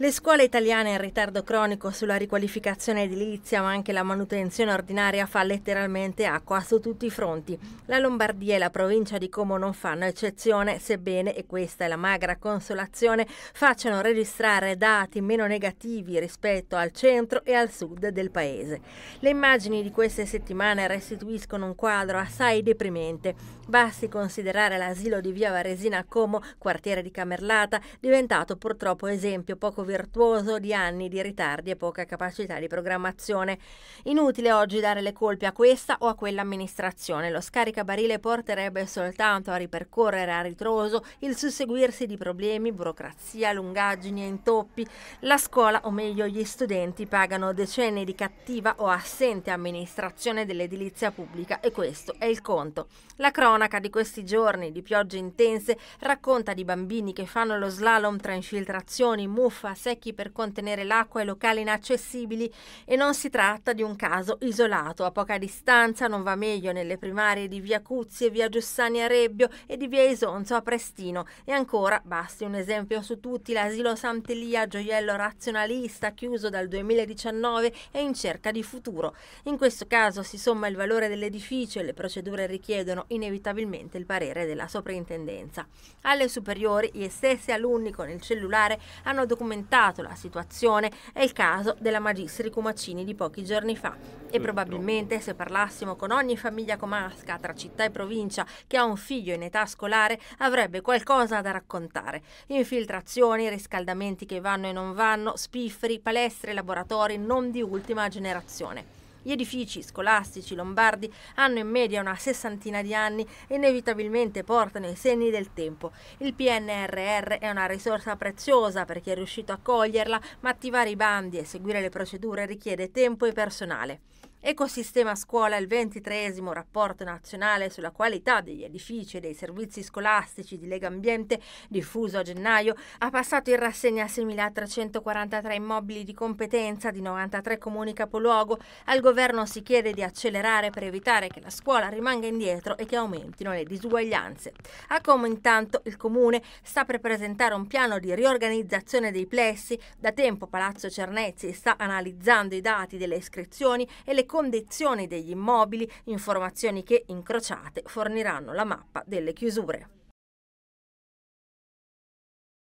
Le scuole italiane in ritardo cronico sulla riqualificazione edilizia ma anche la manutenzione ordinaria fa letteralmente acqua su tutti i fronti. La Lombardia e la provincia di Como non fanno eccezione, sebbene, e questa è la magra consolazione, facciano registrare dati meno negativi rispetto al centro e al sud del paese. Le immagini di queste settimane restituiscono un quadro assai deprimente. Basti considerare l'asilo di via Varesina a Como, quartiere di Camerlata, diventato purtroppo esempio poco virtuoso di anni di ritardi e poca capacità di programmazione. Inutile oggi dare le colpe a questa o a quell'amministrazione. Lo scaricabarile porterebbe soltanto a ripercorrere a ritroso il susseguirsi di problemi, burocrazia, lungaggini e intoppi. La scuola, o meglio gli studenti, pagano decenni di cattiva o assente amministrazione dell'edilizia pubblica e questo è il conto. La cronaca di questi giorni di piogge intense racconta di bambini che fanno lo slalom tra infiltrazioni, muffa, secchi per contenere l'acqua e locali inaccessibili e non si tratta di un caso isolato. A poca distanza non va meglio nelle primarie di via Cuzzi e via Giussani a Rebbio e di via Isonzo a Prestino. E ancora, basti un esempio su tutti, l'asilo Sant'Elia, gioiello razionalista, chiuso dal 2019, è in cerca di futuro. In questo caso si somma il valore dell'edificio e le procedure richiedono inevitabilmente il parere della soprintendenza. Alle superiori, gli stessi alunni con il cellulare hanno documentato affrontato la situazione è il caso della Magistri Comacini di pochi giorni fa. E probabilmente se parlassimo con ogni famiglia comasca tra città e provincia che ha un figlio in età scolare avrebbe qualcosa da raccontare. Infiltrazioni, riscaldamenti che vanno e non vanno, spifferi, palestre, laboratori non di ultima generazione. Gli edifici scolastici lombardi hanno in media una sessantina di anni e inevitabilmente portano i segni del tempo. Il PNRR è una risorsa preziosa per chi è riuscito a coglierla, ma attivare i bandi e seguire le procedure richiede tempo e personale. Ecosistema Scuola, il ventitreesimo rapporto nazionale sulla qualità degli edifici e dei servizi scolastici di Lega Ambiente, diffuso a gennaio, ha passato in rassegna 6.343 immobili di competenza di 93 comuni capoluogo. Al governo si chiede di accelerare per evitare che la scuola rimanga indietro e che aumentino le disuguaglianze. A Como intanto il comune sta per presentare un piano di riorganizzazione dei plessi. Da tempo Palazzo Cernezzi sta analizzando i dati delle iscrizioni e le condizioni degli immobili, informazioni che incrociate forniranno la mappa delle chiusure.